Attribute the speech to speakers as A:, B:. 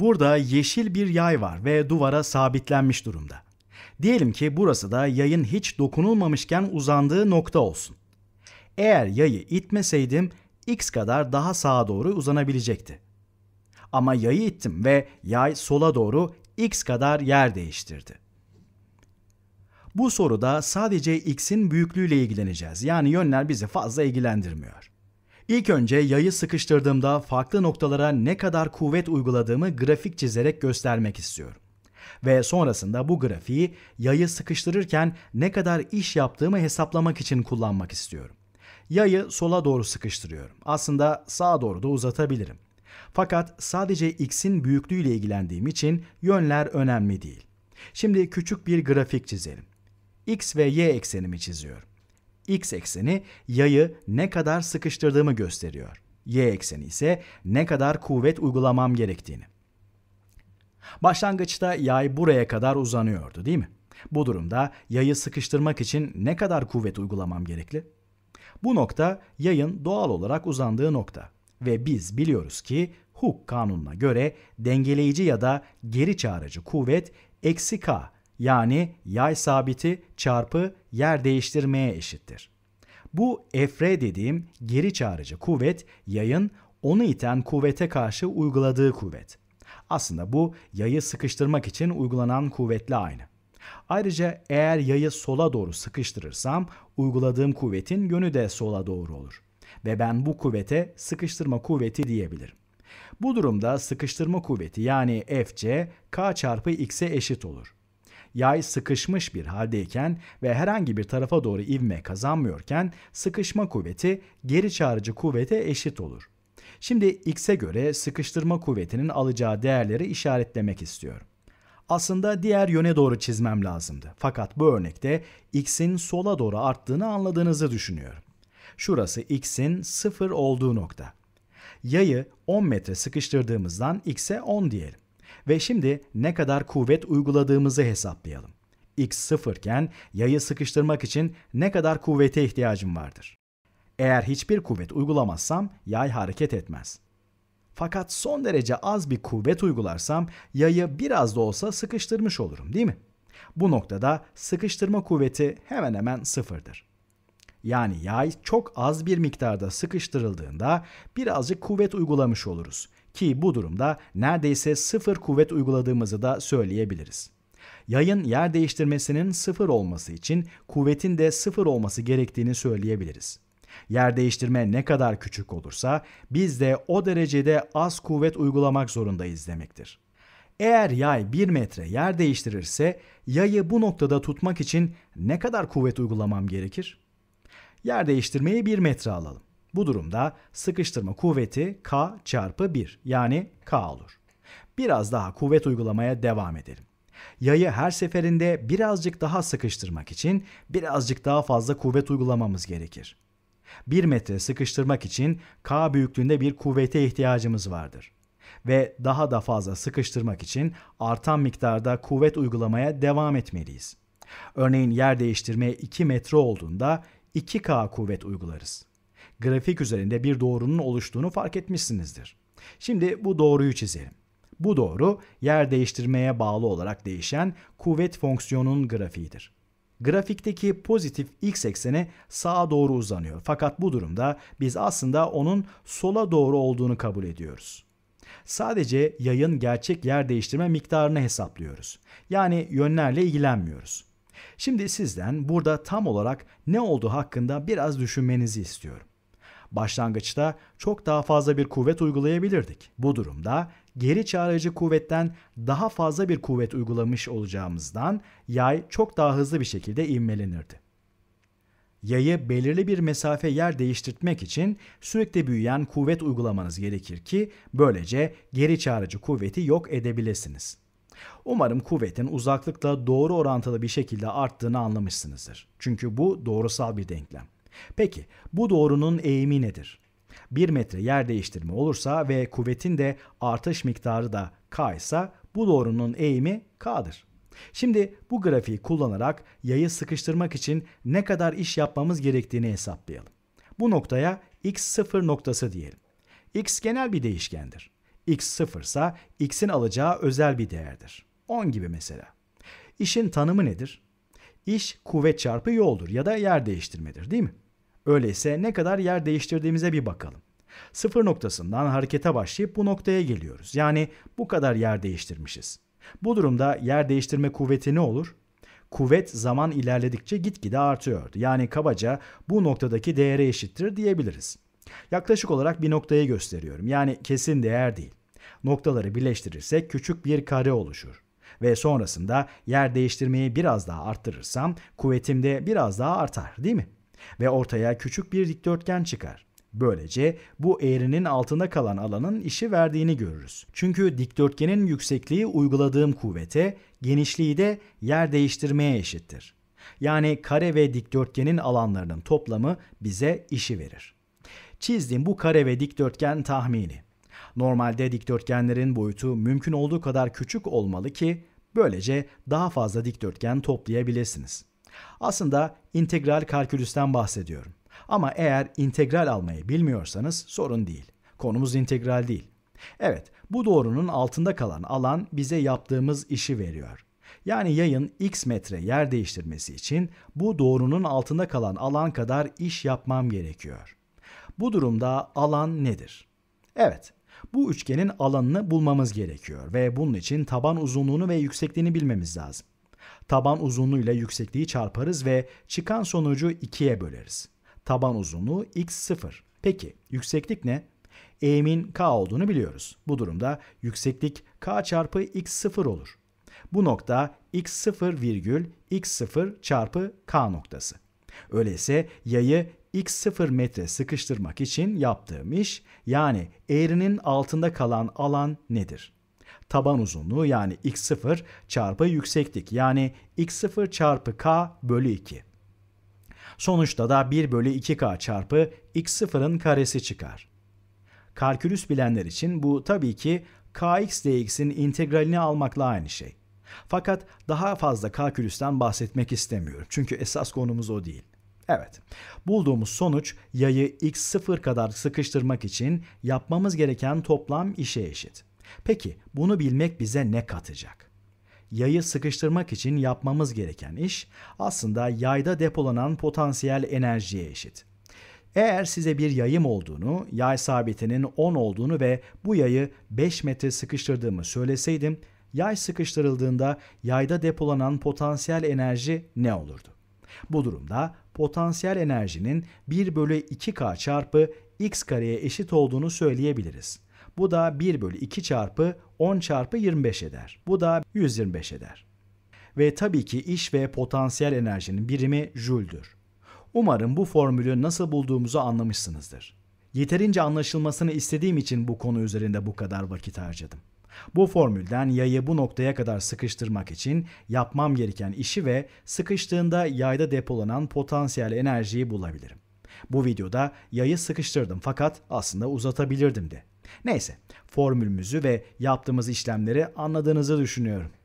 A: Burada yeşil bir yay var ve duvara sabitlenmiş durumda. Diyelim ki burası da yayın hiç dokunulmamışken uzandığı nokta olsun. Eğer yayı itmeseydim x kadar daha sağa doğru uzanabilecekti. Ama yayı ittim ve yay sola doğru x kadar yer değiştirdi. Bu soruda sadece x'in büyüklüğüyle ilgileneceğiz. Yani yönler bizi fazla ilgilendirmiyor. İlk önce yayı sıkıştırdığımda farklı noktalara ne kadar kuvvet uyguladığımı grafik çizerek göstermek istiyorum. Ve sonrasında bu grafiği yayı sıkıştırırken ne kadar iş yaptığımı hesaplamak için kullanmak istiyorum. Yayı sola doğru sıkıştırıyorum. Aslında sağa doğru da uzatabilirim. Fakat sadece x'in büyüklüğüyle ilgilendiğim için yönler önemli değil. Şimdi küçük bir grafik çizelim. x ve y eksenimi çiziyorum x ekseni yayı ne kadar sıkıştırdığımı gösteriyor. Y ekseni ise ne kadar kuvvet uygulamam gerektiğini. Başlangıçta yay buraya kadar uzanıyordu değil mi? Bu durumda yayı sıkıştırmak için ne kadar kuvvet uygulamam gerekli? Bu nokta yayın doğal olarak uzandığı nokta ve biz biliyoruz ki Hooke kanununa göre dengeleyici ya da geri çağırıcı kuvvet eksi k yani yay sabiti çarpı yer değiştirmeye eşittir. Bu efre dediğim geri çağırıcı kuvvet yayın onu iten kuvvete karşı uyguladığı kuvvet. Aslında bu yayı sıkıştırmak için uygulanan kuvvetle aynı. Ayrıca eğer yayı sola doğru sıkıştırırsam uyguladığım kuvvetin yönü de sola doğru olur. Ve ben bu kuvvete sıkıştırma kuvveti diyebilirim. Bu durumda sıkıştırma kuvveti yani Fc k çarpı x'e eşit olur yay sıkışmış bir haldeyken ve herhangi bir tarafa doğru ivme kazanmıyorken sıkışma kuvveti geri çağırıcı kuvvete eşit olur. Şimdi x'e göre sıkıştırma kuvvetinin alacağı değerleri işaretlemek istiyorum. Aslında diğer yöne doğru çizmem lazımdı. Fakat bu örnekte x'in sola doğru arttığını anladığınızı düşünüyorum. Şurası x'in 0 olduğu nokta. Yayı 10 metre sıkıştırdığımızdan x'e 10 diyelim. Ve şimdi ne kadar kuvvet uyguladığımızı hesaplayalım. X sıfırken yayı sıkıştırmak için ne kadar kuvvete ihtiyacım vardır? Eğer hiçbir kuvvet uygulamazsam yay hareket etmez. Fakat son derece az bir kuvvet uygularsam yayı biraz da olsa sıkıştırmış olurum değil mi? Bu noktada sıkıştırma kuvveti hemen hemen sıfırdır. Yani yay çok az bir miktarda sıkıştırıldığında birazcık kuvvet uygulamış oluruz. Ki bu durumda neredeyse sıfır kuvvet uyguladığımızı da söyleyebiliriz. Yayın yer değiştirmesinin sıfır olması için kuvvetin de sıfır olması gerektiğini söyleyebiliriz. Yer değiştirme ne kadar küçük olursa biz de o derecede az kuvvet uygulamak zorundayız demektir. Eğer yay 1 metre yer değiştirirse yayı bu noktada tutmak için ne kadar kuvvet uygulamam gerekir? Yer değiştirmeyi 1 metre alalım. Bu durumda sıkıştırma kuvveti K çarpı 1 yani K olur. Biraz daha kuvvet uygulamaya devam edelim. Yayı her seferinde birazcık daha sıkıştırmak için birazcık daha fazla kuvvet uygulamamız gerekir. 1 metre sıkıştırmak için K büyüklüğünde bir kuvvete ihtiyacımız vardır. Ve daha da fazla sıkıştırmak için artan miktarda kuvvet uygulamaya devam etmeliyiz. Örneğin yer değiştirme 2 metre olduğunda 2K kuvvet uygularız grafik üzerinde bir doğrunun oluştuğunu fark etmişsinizdir. Şimdi bu doğruyu çizelim. Bu doğru yer değiştirmeye bağlı olarak değişen kuvvet fonksiyonunun grafiğidir. Grafikteki pozitif x ekseni sağa doğru uzanıyor. Fakat bu durumda biz aslında onun sola doğru olduğunu kabul ediyoruz. Sadece yayın gerçek yer değiştirme miktarını hesaplıyoruz. Yani yönlerle ilgilenmiyoruz. Şimdi sizden burada tam olarak ne olduğu hakkında biraz düşünmenizi istiyorum. Başlangıçta çok daha fazla bir kuvvet uygulayabilirdik. Bu durumda geri çağırıcı kuvvetten daha fazla bir kuvvet uygulamış olacağımızdan yay çok daha hızlı bir şekilde inmelenirdi. Yayı belirli bir mesafe yer değiştirtmek için sürekli büyüyen kuvvet uygulamanız gerekir ki böylece geri çağırıcı kuvveti yok edebilirsiniz. Umarım kuvvetin uzaklıkla doğru orantılı bir şekilde arttığını anlamışsınızdır. Çünkü bu doğrusal bir denklem. Peki bu doğrunun eğimi nedir? 1 metre yer değiştirme olursa ve kuvvetin de artış miktarı da k ise bu doğrunun eğimi k'dır. Şimdi bu grafiği kullanarak yayı sıkıştırmak için ne kadar iş yapmamız gerektiğini hesaplayalım. Bu noktaya x0 noktası diyelim. x genel bir değişkendir. x0 ise x'in alacağı özel bir değerdir. 10 gibi mesela. İşin tanımı nedir? İş kuvvet çarpı yoldur ya da yer değiştirmedir değil mi? Öyleyse ne kadar yer değiştirdiğimize bir bakalım. Sıfır noktasından harekete başlayıp bu noktaya geliyoruz. Yani bu kadar yer değiştirmişiz. Bu durumda yer değiştirme kuvveti ne olur? Kuvvet zaman ilerledikçe gitgide artıyor. Yani kabaca bu noktadaki değere eşittir diyebiliriz. Yaklaşık olarak bir noktayı gösteriyorum. Yani kesin değer değil. Noktaları birleştirirsek küçük bir kare oluşur ve sonrasında yer değiştirmeyi biraz daha arttırırsam kuvvetim de biraz daha artar değil mi? Ve ortaya küçük bir dikdörtgen çıkar. Böylece bu eğrinin altında kalan alanın işi verdiğini görürüz. Çünkü dikdörtgenin yüksekliği uyguladığım kuvvete, genişliği de yer değiştirmeye eşittir. Yani kare ve dikdörtgenin alanlarının toplamı bize işi verir. Çizdiğim bu kare ve dikdörtgen tahmini. Normalde dikdörtgenlerin boyutu mümkün olduğu kadar küçük olmalı ki Böylece daha fazla dikdörtgen toplayabilirsiniz. Aslında integral kalkülüsten bahsediyorum. Ama eğer integral almayı bilmiyorsanız sorun değil. Konumuz integral değil. Evet, bu doğrunun altında kalan alan bize yaptığımız işi veriyor. Yani yayın x metre yer değiştirmesi için bu doğrunun altında kalan alan kadar iş yapmam gerekiyor. Bu durumda alan nedir? Evet, bu üçgenin alanını bulmamız gerekiyor ve bunun için taban uzunluğunu ve yüksekliğini bilmemiz lazım. Taban uzunluğu ile yüksekliği çarparız ve çıkan sonucu ikiye böleriz. Taban uzunluğu x 0. Peki yükseklik ne? Eğimin k olduğunu biliyoruz. Bu durumda yükseklik k çarpı x 0 olur. Bu nokta x0 virgül x0 çarpı k noktası. Öyleyse yayı x0 metre sıkıştırmak için yaptığım iş yani eğrinin altında kalan alan nedir? Taban uzunluğu yani x0 çarpı yükseklik yani x0 çarpı k bölü 2. Sonuçta da 1 bölü 2k çarpı x0'ın karesi çıkar. Kalkülüs bilenler için bu tabii ki kx dx'in integralini almakla aynı şey. Fakat daha fazla kalkülüsten bahsetmek istemiyorum çünkü esas konumuz o değil. Evet. Bulduğumuz sonuç yayı x0 kadar sıkıştırmak için yapmamız gereken toplam işe eşit. Peki bunu bilmek bize ne katacak? Yayı sıkıştırmak için yapmamız gereken iş aslında yayda depolanan potansiyel enerjiye eşit. Eğer size bir yayım olduğunu, yay sabitinin 10 olduğunu ve bu yayı 5 metre sıkıştırdığımı söyleseydim, yay sıkıştırıldığında yayda depolanan potansiyel enerji ne olurdu? Bu durumda potansiyel enerjinin 1 bölü 2K çarpı x kareye eşit olduğunu söyleyebiliriz. Bu da 1 bölü 2 çarpı 10 çarpı 25 eder. Bu da 125 eder. Ve tabii ki iş ve potansiyel enerjinin birimi Joule'dür. Umarım bu formülü nasıl bulduğumuzu anlamışsınızdır. Yeterince anlaşılmasını istediğim için bu konu üzerinde bu kadar vakit harcadım. Bu formülden yayı bu noktaya kadar sıkıştırmak için yapmam gereken işi ve sıkıştığında yayda depolanan potansiyel enerjiyi bulabilirim. Bu videoda yayı sıkıştırdım fakat aslında uzatabilirdim de. Neyse, formülümüzü ve yaptığımız işlemleri anladığınızı düşünüyorum.